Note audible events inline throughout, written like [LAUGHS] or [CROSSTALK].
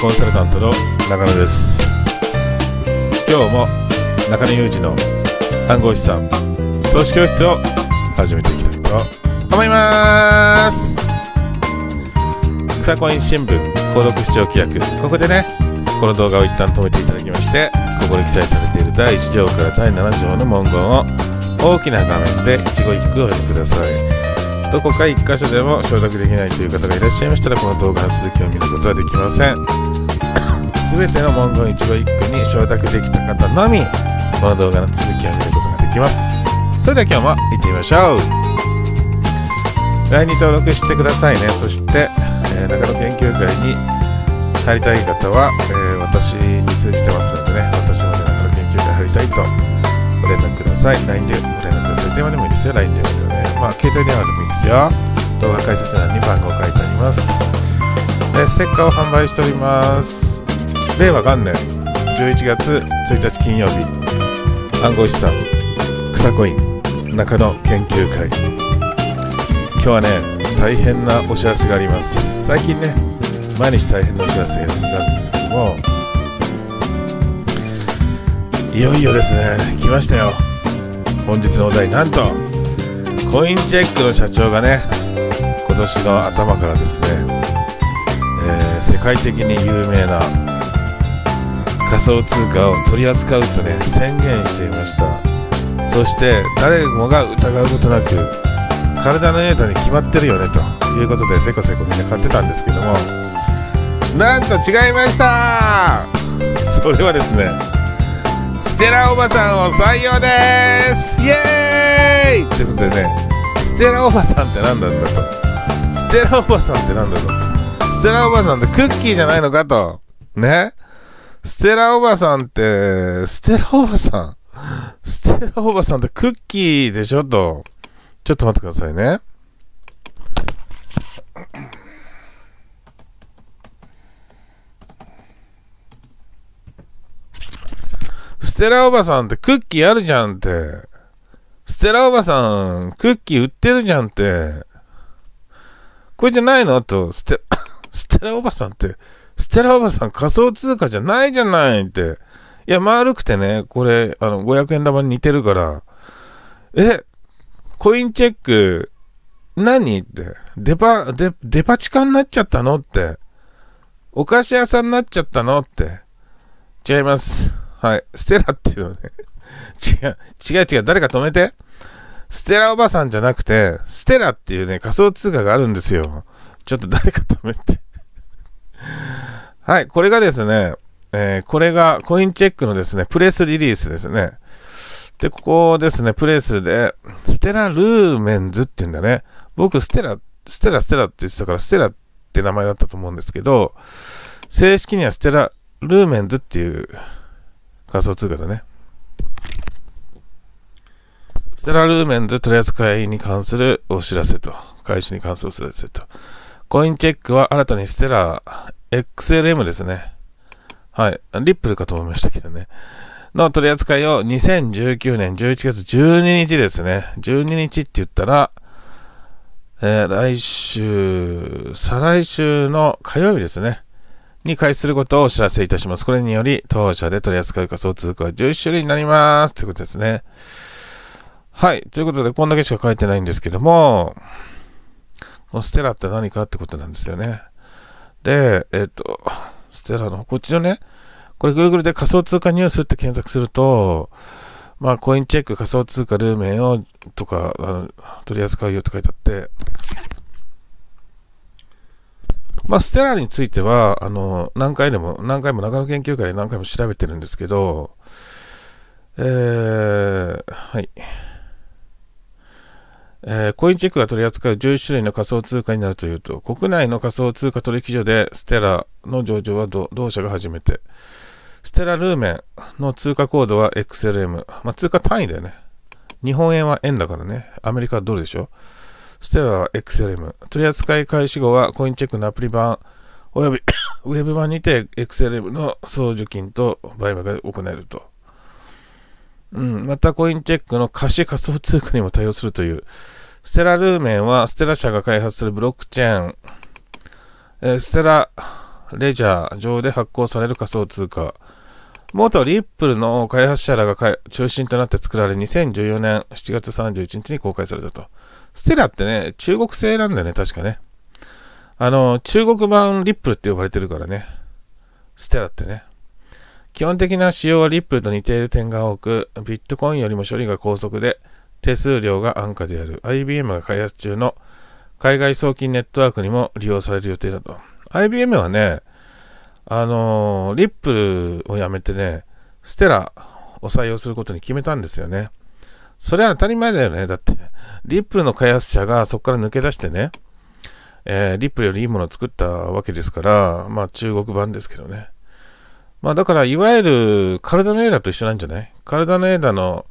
コンサルタントの中野です今日も中野裕二の暗号資産投資教室を始めていきたいと思います草コイン新聞購読視聴規約ここでねこの動画を一旦止めていただきましてここで記載されている第1条から第7条の文言を大きな画面で一語一句お読みくださいどこか1箇所でも承諾できないという方がいらっしゃいましたらこの動画の続きを見ることはできません全ての文言一語一句に承諾できた方のみこの動画の続きを見ることができますそれでは今日も行ってみましょう LINE に登録してくださいねそして、えー、中野研究会に入りたい方は、えー、私に通じてますのでね私も中野研究会入りたいとご連絡ください LINE でご連絡ください電話でもいいですよ LINE でまあ、携帯電話でもいいですよ。動画解説欄に番号書いてあります。えステッカーを販売しております。令和元年11月1日金曜日、暗号資産、草コイン、中野研究会。今日はね、大変なお知らせがあります。最近ね、毎日大変なお知らせがあるんですけども、いよいよですね、来ましたよ。本日のお題なんとコインチェックの社長がね今年の頭からですね、えー、世界的に有名な仮想通貨を取り扱うとね宣言していましたそして誰もが疑うことなく体のデータに決まってるよねということでせこせこみんな買ってたんですけどもなんと違いましたそれはですねステラおばさんを採用ですイエーイということでねステラおばさんって何なんだとステラおばさんって何だとステラおばさんってクッキーじゃないのかとねステラおばさんってステラおばさんステラおばさんってクッキーでしょとちょっと待ってくださいねステラおばさんってクッキーあるじゃんって。ステラおばさん、クッキー売ってるじゃんって。これじゃないのと、ステ、[COUGHS] ステラおばさんって、ステラおばさん仮想通貨じゃないじゃないって。いや、丸くてね、これ、あの、500円玉に似てるから、え、コインチェック、何って、デパ、デ、デパ地下になっちゃったのって。お菓子屋さんになっちゃったのって。違います。はい。ステラっていうのね。[LAUGHS] 違う、違う違う、誰か止めて。ステラおばさんじゃなくて、ステラっていうね、仮想通貨があるんですよ。ちょっと誰か止めて [LAUGHS] はい、これがですね、えー、これがコインチェックのですね、プレスリリースですね。で、ここですね、プレスで、ステラ・ルーメンズっていうんだね。僕、ステラ、ステラ、ステラって言ってたから、ステラって名前だったと思うんですけど、正式にはステラ・ルーメンズっていう仮想通貨だね。ステラルーメンズ取扱いに関するお知らせと、開始に関するお知らせと。コインチェックは新たにステラ XLM ですね。はい。リップルかと思いましたけどね。の取り扱いを2019年11月12日ですね。12日って言ったら、えー、来週、再来週の火曜日ですね。に開始することをお知らせいたします。これにより、当社で取り扱う仮想通貨は11種類になります。ということですね。はい。ということで、こんだけしか書いてないんですけども、このステラって何かってことなんですよね。で、えっ、と、ステラの、こっちのね、これ Google で仮想通貨ニュースって検索すると、まあ、コインチェック仮想通貨ルーメンをとか、あの取り扱うよって書いてあって、まあ、ステラについては、あの、何回でも、何回も長野研究会で何回も調べてるんですけど、えー、はい。えー、コインチェックが取り扱う11種類の仮想通貨になるというと、国内の仮想通貨取引所でステラの上場は同社が初めて。ステラルーメンの通貨コードは XLM。まあ、通貨単位だよね。日本円は円だからね。アメリカはドルでしょ。ステラ XLM。取扱開始後は、コインチェックのアプリ版、および [COUGHS] ウェブ版にて XLM の送受金と売買が行えると。うん、また、コインチェックの貸し仮想通貨にも対応するという。ステラルーメンは、ステラ社が開発するブロックチェーン、えー、ステラレジャー上で発行される仮想通貨。元リップルの開発者らが中心となって作られ、2014年7月31日に公開されたと。ステラってね、中国製なんだよね、確かね。あの、中国版リップルって呼ばれてるからね。ステラってね。基本的な仕様はリップルと似ている点が多く、ビットコインよりも処理が高速で、手数料が安価である。IBM が開発中の海外送金ネットワークにも利用される予定だと。IBM はね、あのー、リップルをやめてね、ステラを採用することに決めたんですよね。それは当たり前だよね。だって、リップルの開発者がそこから抜け出してね、えー、リップルよりいいものを作ったわけですから、まあ中国版ですけどね。まあだから、いわゆる体のエーダと一緒なんじゃない体のエーダの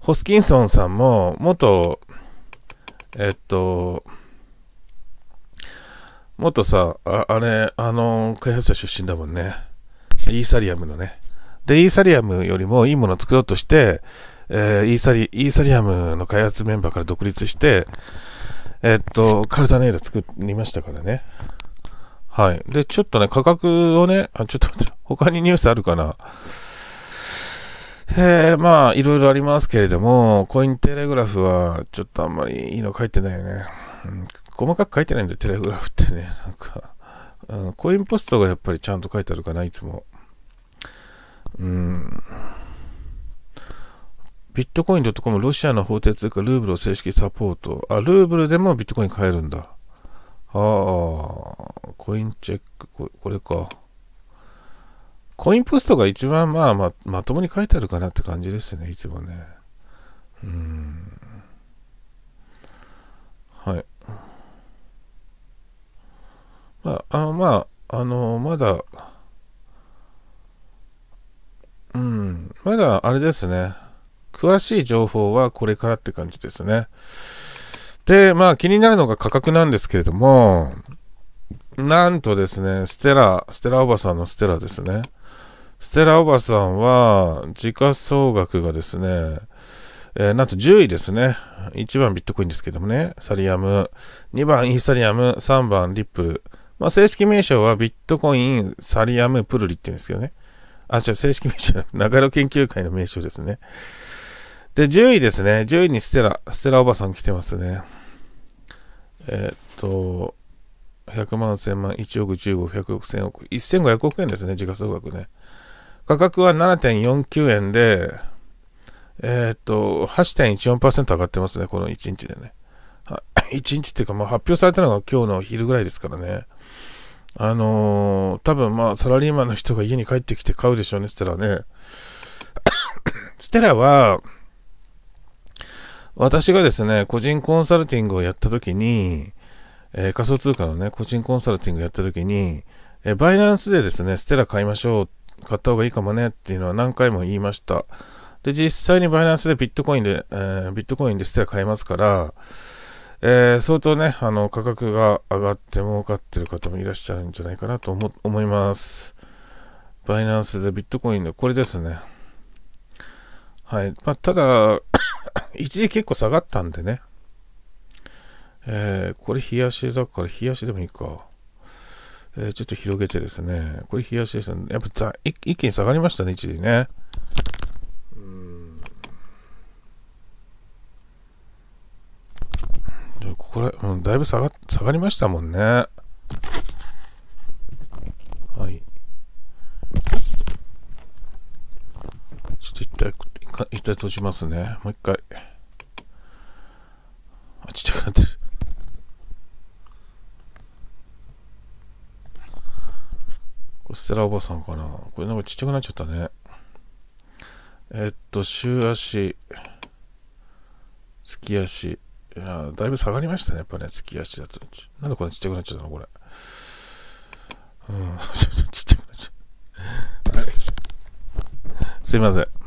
ホスキンソンさんも、元、えっと、元さ、ああれ、あの、開発者出身だもんね。イーサリアムのね。で、イーサリアムよりもいいものを作ろうとして、えー、イーサリ、イーサリアムの開発メンバーから独立して、えー、っと、カルタネイル作りましたからね。はい。で、ちょっとね、価格をね、あ、ちょっと待って、他にニュースあるかな。えー、まあ、いろいろありますけれども、コインテレグラフは、ちょっとあんまりいいの書いてないよね。うん、細かく書いてないんだよ、テレグラフってね。なんか、うん、コインポストがやっぱりちゃんと書いてあるかな、いつも。うん。ビットコイン .com ロシアの法定通貨ルーブルを正式サポート。あ、ルーブルでもビットコイン買えるんだ。ああ、コインチェック、これか。コインポストが一番まあままともに書いてあるかなって感じですね、いつもね。うん。はい。まあ、あの、まあ、あの、まだ、うん、まだあれですね。詳しい情報はこれからって感じですね。で、まあ気になるのが価格なんですけれども、なんとですね、ステラ、ステラおばさんのステラですね。ステラおばさんは、時価総額がですね、えー、なんと10位ですね。1番ビットコインですけどもね、サリアム、2番イーサリアム、3番リップル。まあ、正式名称はビットコイン、サリアム、プルリって言うんですけどね。あ、違う、正式名称、長野研究会の名称ですね。で、10位ですね。10位にステラ、ステラおばさん来てますね。えっと、100万、1000万、1億、15億、100億、1000億、1500億円ですね、時価総額ね。価格は7.49円で、えー、っと、8.14%上がってますね、この1日でね。1 [LAUGHS] 日っていうか、まあ、発表されたのが今日の昼ぐらいですからね。あのー、多分まあ、サラリーマンの人が家に帰ってきて買うでしょうね、ステラね。[COUGHS] ステラは、私がですね、個人コンサルティングをやったときに、えー、仮想通貨のね、個人コンサルティングやったときに、えー、バイナンスでですね、ステラ買いましょう、買った方がいいかもねっていうのは何回も言いました。で、実際にバイナンスでビットコインで、えー、ビットコインでステラ買いますから、えー、相当ね、あの、価格が上がって儲かってる方もいらっしゃるんじゃないかなと思、思います。バイナンスでビットコインで、これですね。はい。まあ、ただ、[LAUGHS] 一時結構下がったんでね。えー、これ冷やしだから、冷やしでもいいか。えー、ちょっと広げてですね。これ冷やしですね。やっぱ一気に下がりましたね、一時ね。うんこれ、うん、だいぶ下が下がりましたもんね。はい。ちょっと一体か一回閉じますね。もう一回。あ、ちっちゃくなってる。これ、ステラおばさんかな。これなんかちっちゃくなっちゃったね。えっと、週足、月足。いやだいぶ下がりましたね、やっぱね、月足だと。なんでこれちっちゃくなっちゃったのこれ。うん、[LAUGHS] ちっちゃくなっちゃった。すいません。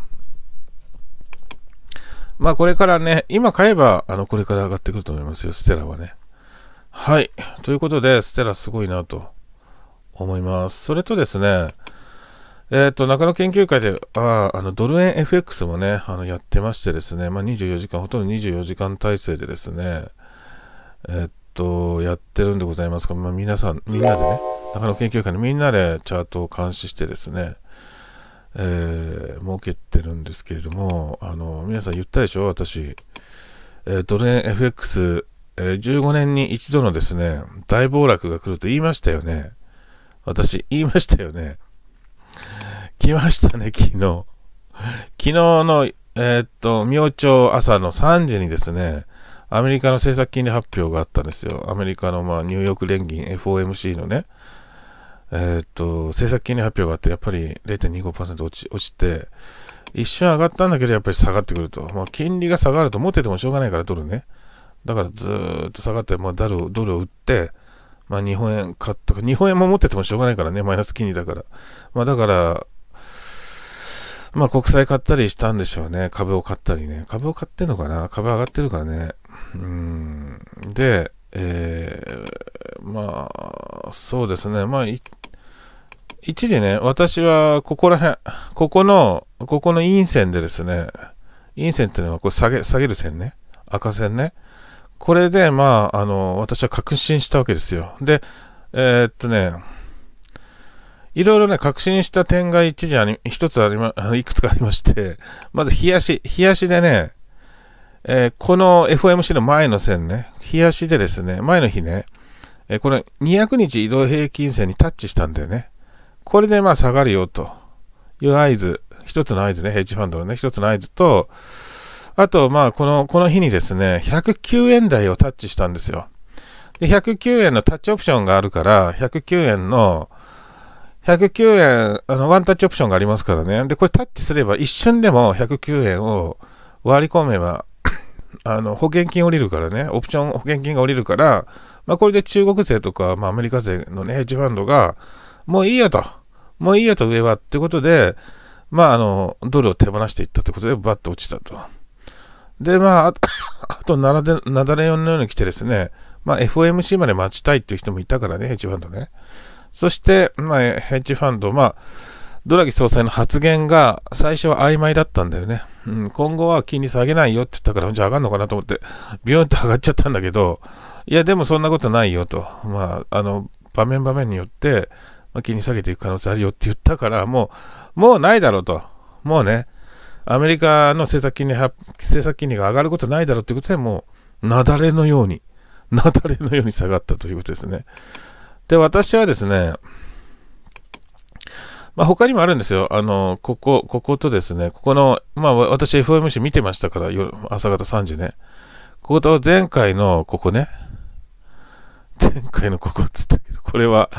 まあこれからね、今買えば、あの、これから上がってくると思いますよ、ステラはね。はい。ということで、ステラすごいなと思います。それとですね、えっ、ー、と、中野研究会で、ああの、ドル円 FX もね、あの、やってましてですね、まあ24時間、ほとんど24時間体制でですね、えっ、ー、と、やってるんでございますが、まあ皆さん、みんなでね、中野研究会のみんなでチャートを監視してですね、えー、儲けてるんですけれども、あの、皆さん言ったでしょ私。えー、ドル円 FX、えー、15年に一度のですね、大暴落が来ると言いましたよね。私、言いましたよね。来ましたね、昨日。昨日の、えー、っと、明朝朝の3時にですね、アメリカの政策金利発表があったんですよ。アメリカの、まあ、ニューヨーク連銀 FOMC のね、えー、っと、政策金利発表があって、やっぱり0.25%落ち落ちて、一瞬上がったんだけど、やっぱり下がってくると。まあ、金利が下がると持っててもしょうがないから、ドルね。だからずっと下がって、まあ、ドルドルを売って、まあ、日本円買っとか、日本円も持っててもしょうがないからね、マイナス金利だから。まあ、だから、まあ、国債買ったりしたんでしょうね。株を買ったりね。株を買ってんのかな株上がってるからね。うん。で、えー、まあ、そうですね。まあ、一時ね、私はここら辺、ここの、ここの陰線でですね、陰線っていうのはこれ下げ、下げる線ね、赤線ね。これで、まあ、あの、私は確信したわけですよ。で、えー、っとね、いろいろね、確信した点が一時あり、一つありま、いくつかありまして、まず、冷やし、冷やしでね、えー、この FOMC の前の線ね、冷やしでですね、前の日ね、えー、これ200日移動平均線にタッチしたんだよね。これでまあ下がるよという合図、一つの合図ね、ヘッジファンドのね、一つの合図と、あと、まあ、この、この日にですね、109円台をタッチしたんですよ。で、109円のタッチオプションがあるから、109円の、109円、あの、ワンタッチオプションがありますからね。で、これタッチすれば一瞬でも109円を割り込めば、[COUGHS] あの、保険金降りるからね、オプション保険金が降りるから、まあ、これで中国税とか、まあ、アメリカ税のね、ヘッジファンドが、もういいよと、もういいよと上はってことで、まあ、あの、ドルを手放していったってことで、バッと落ちたと。で、まあ、あ [COUGHS] と、なだれ、なだれのように来てですね、まあ、FOMC まで待ちたいっていう人もいたからね、ヘッジファンドね。そして、まあ、ヘッジファンド、まあ、ドラギ総裁の発言が最初は曖昧だったんだよね。うん、今後は金利下げないよって言ったから、じゃあ上がるのかなと思って、ビヨンって上がっちゃったんだけど、いや、でもそんなことないよと。まあ、あの、場面場面によって、ま金利下げていく可能性あるよって言ったから、もう、もうないだろうと。もうね、アメリカの政策金利政策金利が上がることないだろうってことで、もう、雪崩のように、[LAUGHS] 雪崩のように下がったということですね。で、私はですね、まあ、他にもあるんですよ。あの、ここ、こことですね、ここの、まあ、私 FOMC 見てましたから、朝方3時ね。ここと前回のここね、前回のここっつったけど、これは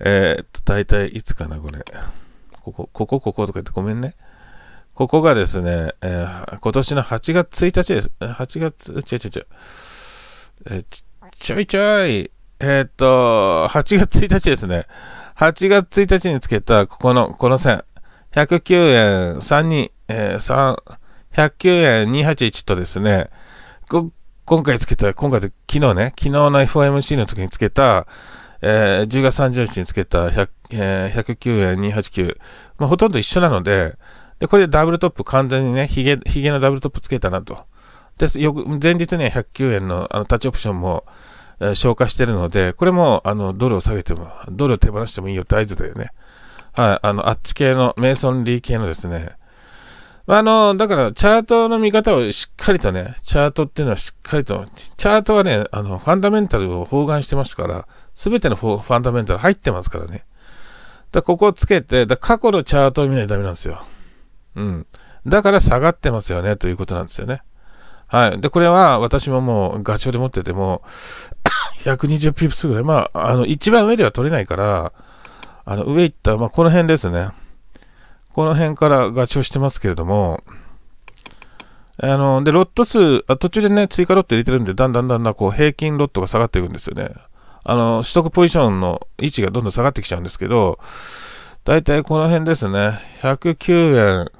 えー、っと、大体いつかな、これ。ここ、ここ、こことか言ってごめんね。ここがですね、えー、今年の8月1日です。8月、ちょいちょい。えー、ちょいちょい、えー、っと、8月1日ですね。8月1日につけた、ここの、この線。109円32、えー、3、109円281とですね、今回つけた、今回昨日ね、昨日の FOMC の時につけた、えー、10月30日につけた100、えー、109円289、まあ、ほとんど一緒なので、で、これでダブルトップ完全にね、ヒゲ、ヒゲのダブルトップつけたなと。です、前日ね、109円のあのタッチオプションも、えー、消化してるので、これも、あの、ドルを下げても、ドルを手放してもいいよ大て合図だよね。はい、あの、あっち系の、メイソンリー系のですね、あの、だから、チャートの見方をしっかりとね、チャートっていうのはしっかりと、チャートはね、あの、ファンダメンタルを包含してますから、すべてのファンダメンタル入ってますからね。だここをつけて、だ過去のチャートを見ないとダメなんですよ。うん。だから下がってますよね、ということなんですよね。はい。で、これは私ももうガチョウで持ってても、120 [COUGHS] ピープスぐらい。まあ、あの、一番上では取れないから、あの、上行った、まあ、この辺ですね。この辺からガチョウしてますけれども、あの、で、ロット数、あ途中でね、追加ロット入れてるんで、だんだんだんだんこう、平均ロットが下がっていくんですよね。あの、取得ポジションの位置がどんどん下がってきちゃうんですけど、だいたいこの辺ですね、109円、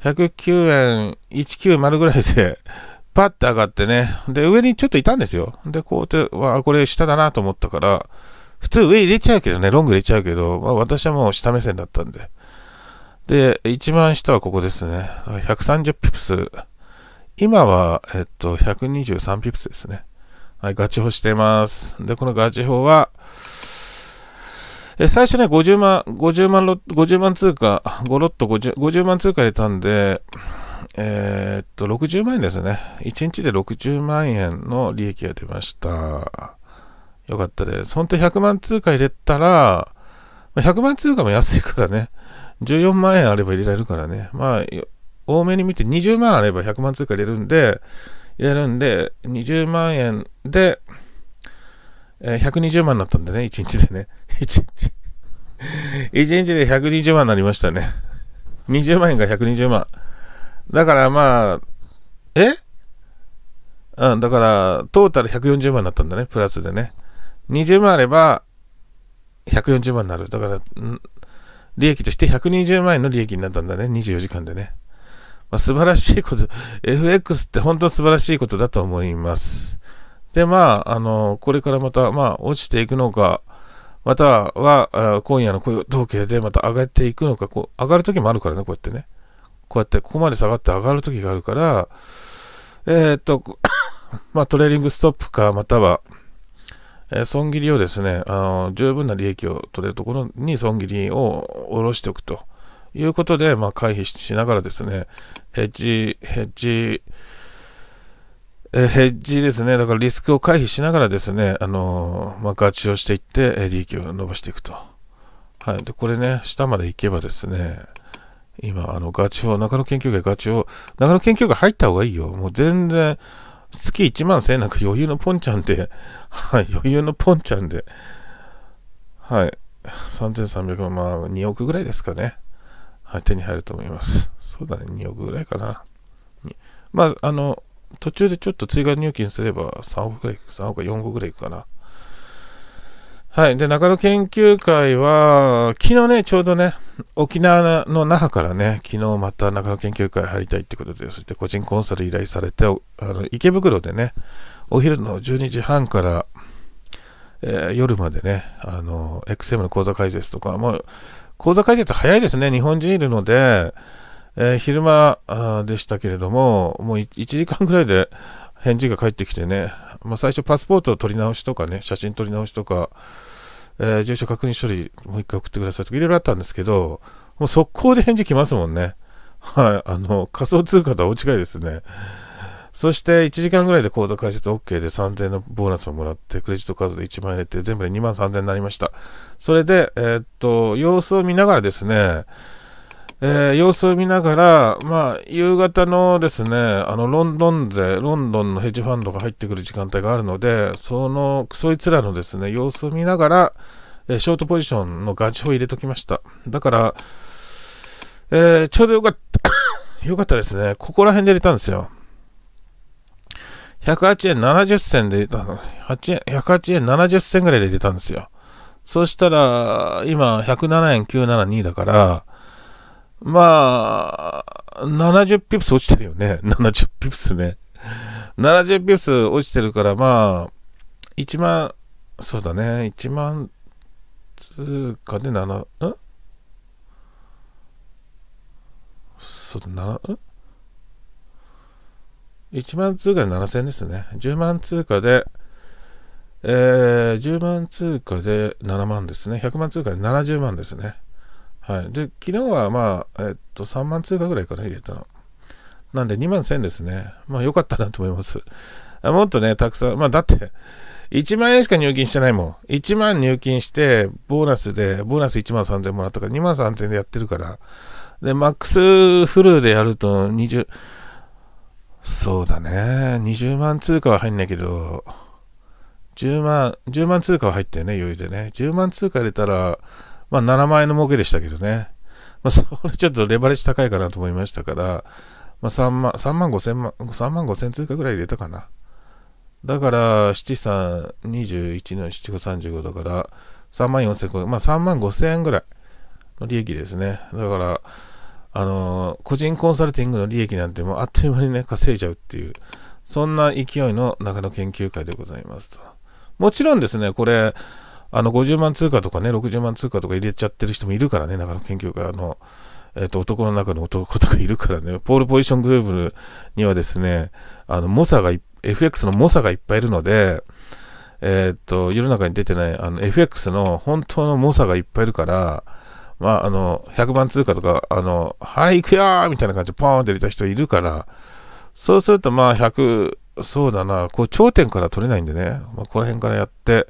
109円190ぐらいで、パッて上がってね、で、上にちょっといたんですよ。で、こうやって、わ、これ下だなと思ったから、普通上入れちゃうけどね、ロング入れちゃうけど、まあ、私はもう下目線だったんで。で、一番下はここですね。130ピプス。今は、えっと、123ピプスですね。はい、ガチホしてます。で、このガチホは、え最初ね、50万、50万ロ、50万通貨、5ロット 50, 50万通貨入れたんで、えー、っと、60万円ですね。1日で60万円の利益が出ました。よかったです。本当100万通貨入れたら、100万通貨も安いからね、14万円あれば入れられるからね、まあ、多めに見て20万あれば100万通貨入れるんで、やるんで、20万円で、えー、120万になったんでね、1日でね。1 [LAUGHS] 日1日で120万になりましたね。20万円が120万。だからまあ、えうん、だから、トータル140万になったんだね、プラスでね。20万あれば、140万になる。だから、利益として120万円の利益になったんだね、24時間でね。まあ、素晴らしいこと、FX って本当素晴らしいことだと思います。で、まあ、あの、これからまた、まあ、落ちていくのか、または、今夜の雇用統計でまた上がっていくのか、こう上がるときもあるからね、こうやってね。こうやって、ここまで下がって上がるときがあるから、えー、っと、[COUGHS] まあ、トレーリングストップか、または、えー、損切りをですねあの、十分な利益を取れるところに損切りを下ろしておくと。いうことで、まあ、回避しながらですね、ヘッジ、ヘッジ、えヘッジですね、だからリスクを回避しながらですね、あのまあ、ガチをしていって、え利益を伸ばしていくと。はい、でこれね、下まで行けばですね、今、あの、ガチを、中野研究会ガチを、中野研究会入った方がいいよ。もう全然、月1万1000円なんか余裕のポンちゃんで、はい、余裕のポンちゃんで、はい、3300万、まあ、2億ぐらいですかね。はい、手に入ると思います。そうだね、2億ぐらいかな。まあ、あの、途中でちょっと追加入金すれば3億ぐらい、3億か4億ぐらいいくかな。はい。で、中野研究会は、昨日ね、ちょうどね、沖縄の那覇からね、昨日また中野研究会入りたいってことで、そして個人コンサル依頼されて、あの池袋でね、お昼の12時半から、えー、夜までね、あの、XM の講座解説とか、もう、講座解説早いですね。日本人いるので、えー、昼間でしたけれども、もう1時間ぐらいで返事が返ってきてね、まあ、最初パスポートを取り直しとかね、写真撮り直しとか、えー、住所確認処理もう一回送ってくださいとかいろいろあったんですけど、もう速攻で返事来ますもんね。はい、あの、仮想通貨とは大違いですね。そして1時間ぐらいで口座開設 OK で3000のボーナスももらって、クレジットカードで1万円入れて、全部で2万3000になりました。それで、えー、っと、様子を見ながらですね、えー、様子を見ながら、まあ、夕方のですね、あの、ロンドン勢、ロンドンのヘッジファンドが入ってくる時間帯があるので、その、そいつらのですね、様子を見ながら、えー、ショートポジションのガチを入れときました。だから、えー、ちょうどよかった、[COUGHS] よかったですね。ここら辺で入れたんですよ。108円70銭で出たの。8円、108円70銭ぐらいで出たんですよ。そしたら、今、107円972だから、まあ、70ピプス落ちてるよね。70 [LAUGHS] ピプスね。70ピプス落ちてるから、まあ、1万、そうだね、1万通貨で7、んそうだ、7、ん1万通貨で7000円ですね。10万通貨で、えー、10万通貨で7万ですね。100万通貨で70万ですね。はい。で、昨日はまあ、えっと、3万通貨ぐらいから入れたの。なんで2万1000ですね。まあ良かったなと思います。あもっとね、たくさん、まあだって、1万円しか入金してないもん。1万入金して、ボーナスで、ボーナス1万3000もらったから、2万3000でやってるから。で、マックスフルでやると20、そうだね。20万通貨は入んないけど、10万、10万通貨は入ってね、余裕でね。10万通貨入れたら、まあ7万円の儲けでしたけどね。まあそれちょっとレバレッジ高いかなと思いましたから、まあ3万、3万5千万、3万5千通貨ぐらい入れたかな。だから、七三、21の7 5 35だから、3万4千、まあ3万5千円ぐらいの利益ですね。だから、あのー、個人コンサルティングの利益なんてもうあっという間にね、稼いじゃうっていう、そんな勢いの中野研究会でございますと。もちろんですね、これ、あの、50万通貨とかね、60万通貨とか入れちゃってる人もいるからね、中野研究会の、えっ、ー、と、男の中の男とかいるからね、ポールポジショングループにはですね、あの、猛者が、FX の猛者がいっぱいいるので、えっ、ー、と、世の中に出てない、あの、FX の本当の猛者がいっぱいいるから、まあ、あの、100番通貨とか、あの、はい、行くよーみたいな感じでポーンって入れた人いるから、そうすると、まあ、100、そうだな、こう、頂点から取れないんでね、まあ、この辺からやって、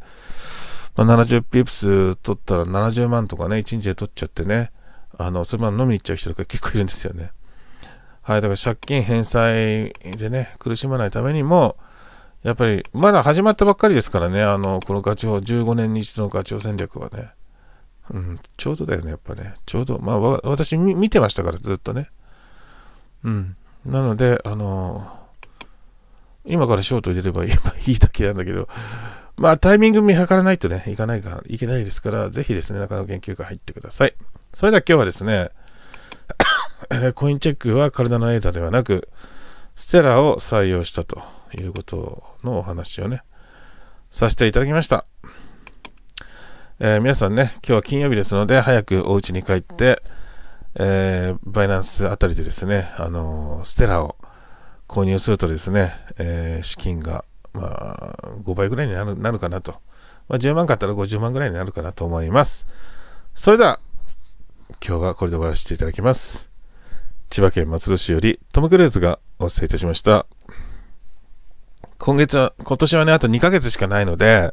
まあ、70ピープス取ったら70万とかね、1日で取っちゃってね、あの、それまで飲みに行っちゃう人とか [LAUGHS] 結構いるんですよね。はい、だから借金返済でね、苦しまないためにも、やっぱり、まだ始まったばっかりですからね、あの、このガチョウ、15年に一度のガチョウ戦略はね。うん、ちょうどだよね、やっぱね。ちょうど、まあ、私見てましたから、ずっとね。うん。なので、あのー、今からショート入れれば [LAUGHS] いいだけなんだけど、まあ、タイミング見計らないとね、いかないか、いけないですから、ぜひですね、中野研究会入ってください。それでは今日はですね、[COUGHS] コインチェックは体のエータではなく、ステラを採用したということのお話をね、させていただきました。えー、皆さんね、今日は金曜日ですので、早くお家に帰って、えー、バイナンスあたりでですね、あのー、ステラを購入するとですね、え資金が、まあ、5倍ぐらいになるなるかなと。まあ、10万買ったら50万ぐらいになるかなと思います。それでは、今日はこれで終わらせていただきます。千葉県松戸市よりトム・クルーズがお伝えいたしました。今月は、今年はね、あと2ヶ月しかないので、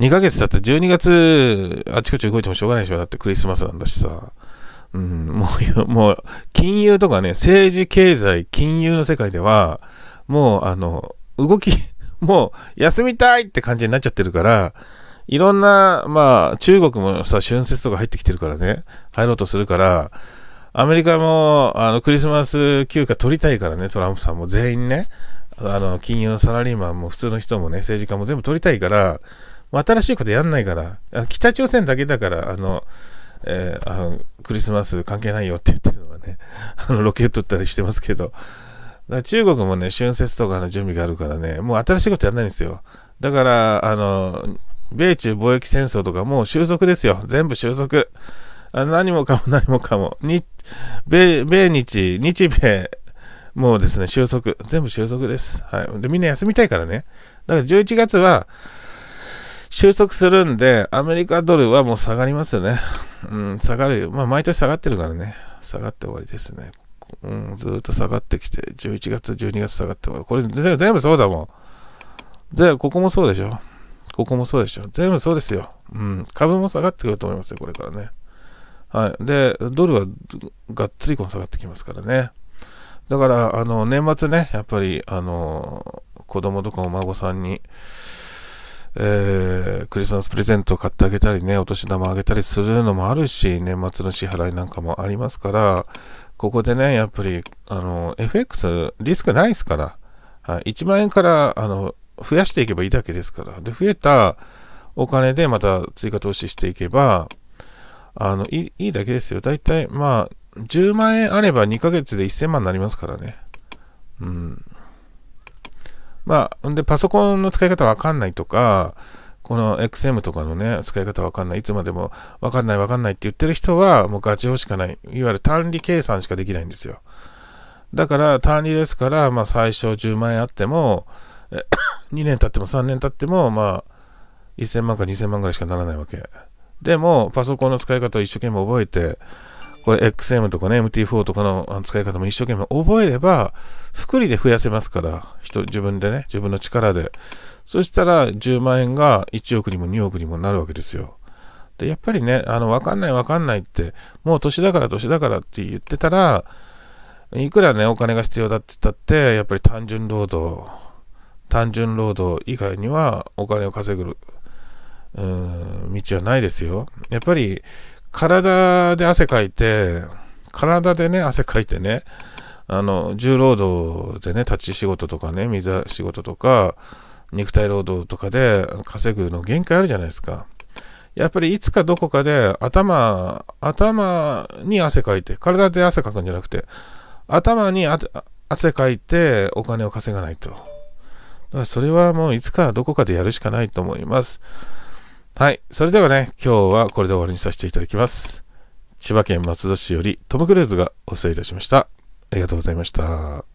2ヶ月経って12月、あちこち動いてもしょうがないでしょ。だってクリスマスなんだしさ。うん、もう、もう、金融とかね、政治、経済、金融の世界では、もう、あの、動き、[LAUGHS] もう、休みたいって感じになっちゃってるから、いろんな、まあ、中国もさ、春節とか入ってきてるからね、入ろうとするから、アメリカも、あの、クリスマス休暇取りたいからね、トランプさんも全員ね、あの、金融のサラリーマンも普通の人もね、政治家も全部取りたいから、新しいことやんないから、北朝鮮だけだから、あの、えー、あのクリスマス関係ないよって言ってるのはね、[LAUGHS] あのロケットったりしてますけど、中国もね、春節とかの準備があるからね、もう新しいことやんないんですよ。だから、あの、米中貿易戦争とかもう収束ですよ。全部収束。何もかも何もかも。に米米日、日米、もうですね、収束。全部収束です。はい。で、みんな休みたいからね。だから11月は、収束するんで、アメリカドルはもう下がりますよね。うん、下がる。まあ、毎年下がってるからね。下がって終わりですね。うん、ずっと下がってきて、11月、12月下がって終わり。これ全部そうだもん。部、ここもそうでしょ。ここもそうでしょ。全部そうですよ。うん、株も下がってくると思いますよ、これからね。はい。で、ドルはがっつり下がってきますからね。だから、あの、年末ね、やっぱり、あの、子供とかお孫さんに、えー、クリスマスプレゼントを買ってあげたりね、お年玉あげたりするのもあるし、年末の支払いなんかもありますから、ここでね、やっぱり、あの、FX リスクないですから、はい、1万円から、あの、増やしていけばいいだけですから、で、増えたお金でまた追加投資していけば、あの、いいいだけですよ。だいたい、まあ、10万円あれば2ヶ月で1000万になりますからね。うん。まあ、んで、パソコンの使い方わかんないとか、この XM とかのね、使い方わかんない、いつまでもわかんないわかんないって言ってる人は、もうガチ用しかない。いわゆる単利計算しかできないんですよ。だから、単利ですから、まあ、最初10万円あっても、2 [COUGHS] 年経っても3年経っても、まあ、1000万か2000万ぐらいしかならないわけ。でも、パソコンの使い方を一生懸命覚えて、これ XM とかね、MT4 とかの使い方も一生懸命覚えれば、複利で増やせますから、人、自分でね、自分の力で。そしたら10万円が1億にも2億にもなるわけですよ。で、やっぱりね、あの、わかんないわかんないって、もう年だから年だからって言ってたら、いくらね、お金が必要だって言ったって、やっぱり単純労働、単純労働以外にはお金を稼ぐ、うん、道はないですよ。やっぱり体で汗かいて、体でね、汗かいてね、あの、重労働でね、立ち仕事とかね、水仕事とか、肉体労働とかで稼ぐの限界あるじゃないですか。やっぱりいつかどこかで頭、頭に汗かいて、体で汗かくんじゃなくて、頭に汗かいてお金を稼がないと。だからそれはもういつかどこかでやるしかないと思います。はい。それではね、今日はこれで終わりにさせていただきます。千葉県松戸市よりトム・クルーズがお世話いたしました。ありがとうございました。